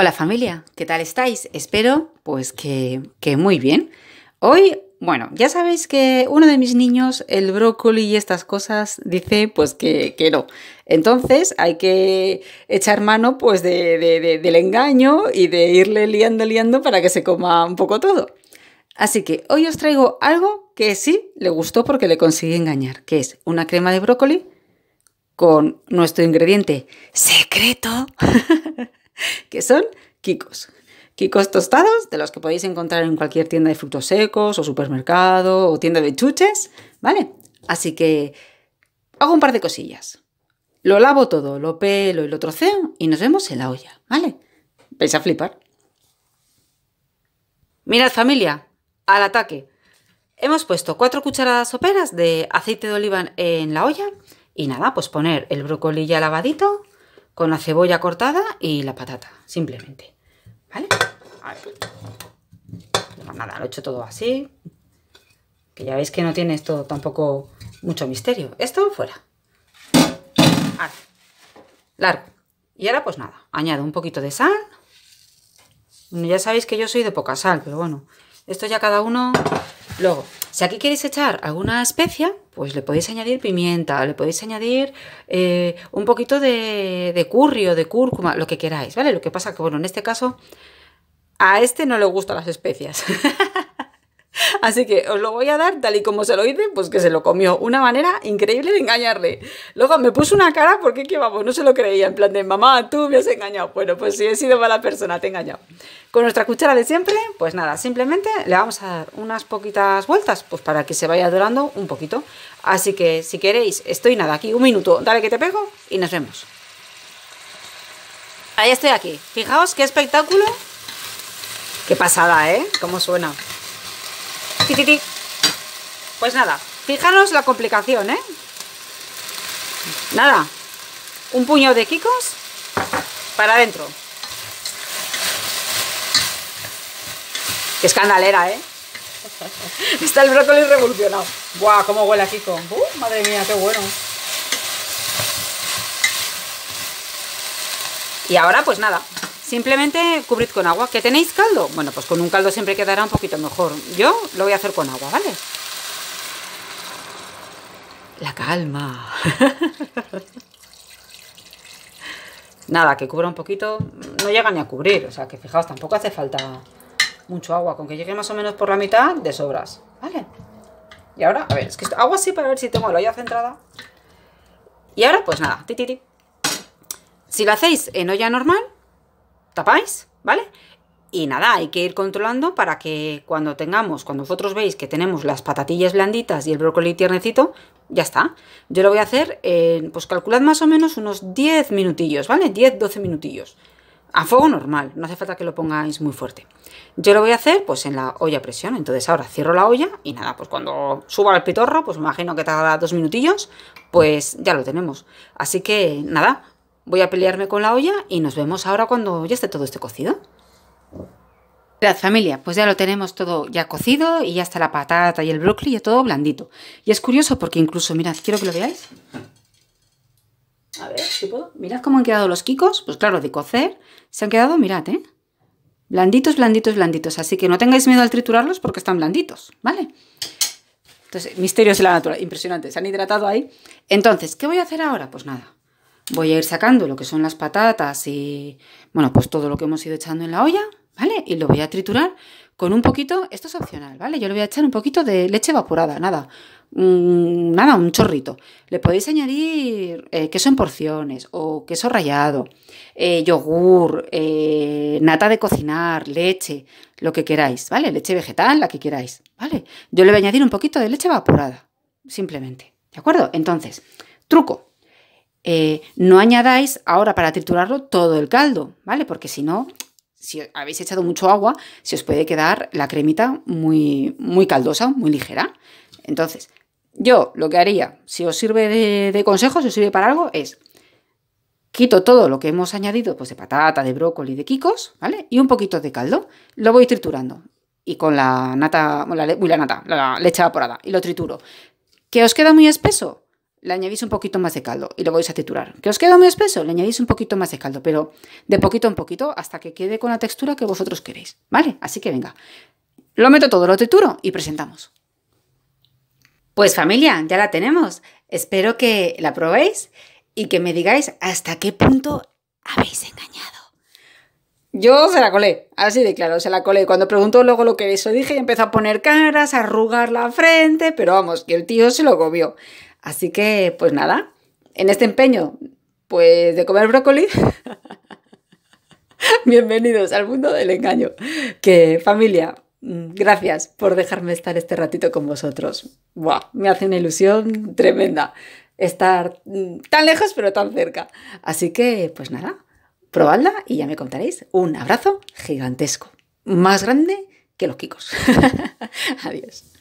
Hola familia, ¿qué tal estáis? Espero pues que, muy bien. Hoy, bueno, ya sabéis que uno de mis niños, el brócoli y estas cosas, dice pues que, no. Entonces hay que echar mano pues del engaño y de irle liando, liando para que se coma un poco todo. Así que hoy os traigo algo que sí le gustó porque le conseguí engañar, que es una crema de brócoli con nuestro ingrediente secreto que son quicos, quicos tostados, de los que podéis encontrar en cualquier tienda de frutos secos o supermercado o tienda de chuches, ¿vale? Así que hago un par de cosillas. Lo lavo todo, lo pelo y lo troceo y nos vemos en la olla, ¿vale? ¿Veis a flipar. Mirad familia, al ataque. Hemos puesto cuatro cucharadas soperas de aceite de oliva en la olla y nada, pues poner el brócoli ya lavadito, con la cebolla cortada y la patata, simplemente. ¿Vale? A ver. nada, lo he hecho todo así. Que ya veis que no tiene esto tampoco mucho misterio. Esto fuera. Largo. Y ahora pues nada, añado un poquito de sal. ya sabéis que yo soy de poca sal, pero bueno, esto ya cada uno... Luego, si aquí queréis echar alguna especia, pues le podéis añadir pimienta, le podéis añadir eh, un poquito de, de curry o de cúrcuma, lo que queráis, ¿vale? Lo que pasa que, bueno, en este caso, a este no le gustan las especias. Así que os lo voy a dar tal y como se lo hice, pues que se lo comió. Una manera increíble de engañarle. Luego me puso una cara porque que vamos, no se lo creía. En plan de mamá, tú me has engañado. Bueno, pues si he sido mala persona, te he engañado. Con nuestra cuchara de siempre, pues nada, simplemente le vamos a dar unas poquitas vueltas, pues para que se vaya dorando un poquito. Así que si queréis, estoy nada aquí, un minuto, dale que te pego y nos vemos. Ahí estoy aquí. Fijaos qué espectáculo. Qué pasada, ¿eh? Cómo suena. Pues nada, fijaros la complicación, ¿eh? Nada, un puño de kikos para adentro. Qué escandalera, ¿eh? Está el brócoli revolucionado. ¡Guau! ¿Cómo huele a Kiko? Uh, madre mía, qué bueno. Y ahora, pues nada, Simplemente cubrid con agua. ¿Que tenéis caldo? Bueno, pues con un caldo siempre quedará un poquito mejor. Yo lo voy a hacer con agua, ¿vale? La calma. Nada, que cubra un poquito. No llega ni a cubrir. O sea, que fijaos, tampoco hace falta mucho agua. Con que llegue más o menos por la mitad, de sobras. ¿Vale? Y ahora, a ver, es que esto, agua así para ver si tengo la olla centrada. Y ahora, pues nada, Si lo hacéis en olla normal, tapáis, ¿vale? Y nada, hay que ir controlando para que cuando tengamos, cuando vosotros veis que tenemos las patatillas blanditas y el brócoli tiernecito, ya está. Yo lo voy a hacer, en, pues calculad más o menos unos 10 minutillos, ¿vale? 10-12 minutillos. A fuego normal, no hace falta que lo pongáis muy fuerte. Yo lo voy a hacer pues en la olla a presión, entonces ahora cierro la olla y nada, pues cuando suba el pitorro, pues me imagino que tardará dos minutillos, pues ya lo tenemos. Así que nada, Voy a pelearme con la olla y nos vemos ahora cuando ya esté todo este cocido. Mirad, familia, pues ya lo tenemos todo ya cocido y ya está la patata y el brócoli y todo blandito. Y es curioso porque incluso, mirad, quiero que lo veáis. A ver, puedo. Mirad cómo han quedado los quicos. Pues claro, de cocer se han quedado, mirad, ¿eh? Blanditos, blanditos, blanditos. Así que no tengáis miedo al triturarlos porque están blanditos, ¿vale? Entonces, misterios de la naturaleza. Impresionante, se han hidratado ahí. Entonces, ¿qué voy a hacer ahora? Pues nada, voy a ir sacando lo que son las patatas y, bueno, pues todo lo que hemos ido echando en la olla, ¿vale? Y lo voy a triturar con un poquito, esto es opcional, ¿vale? Yo le voy a echar un poquito de leche evaporada, nada, mm, nada, un chorrito. Le podéis añadir eh, queso en porciones o queso rallado, eh, yogur, eh, nata de cocinar, leche, lo que queráis, ¿vale? Leche vegetal, la que queráis, ¿vale? Yo le voy a añadir un poquito de leche evaporada, simplemente, ¿de acuerdo? Entonces, truco, eh, no añadáis ahora para triturarlo todo el caldo, ¿vale? Porque si no, si habéis echado mucho agua, se os puede quedar la cremita muy, muy caldosa, muy ligera. Entonces, yo lo que haría, si os sirve de, consejo, si os sirve para algo, es quito todo lo que hemos añadido, pues de patata, de brócoli, de quicos, ¿vale? Y un poquito de caldo, lo voy triturando. Y con la nata, la, nata, la, la leche evaporada, y lo trituro. ¿Que os queda muy espeso? le añadís un poquito más de caldo y lo vais a triturar. ¿Que os queda muy espeso? Le añadís un poquito más de caldo, pero de poquito en poquito hasta que quede con la textura que vosotros queréis, ¿vale? Así que venga, lo meto todo, lo trituro y presentamos. Pues familia, ya la tenemos. Espero que la probéis y que me digáis hasta qué punto habéis engañado. Yo se la colé, así de claro, se la colé. Cuando preguntó luego lo que eso dije, y empezó a poner caras, a arrugar la frente, pero vamos, que el tío se lo comió. Así que, pues nada, en este empeño, pues de comer brócoli, bienvenidos al mundo del engaño. Que familia, mm, gracias por dejarme estar este ratito con vosotros. me hace una ilusión tremenda estar mm, tan lejos pero tan cerca. Así que, pues nada, probadla y ya me contaréis. Un abrazo gigantesco, más grande que los Kikos. Adiós.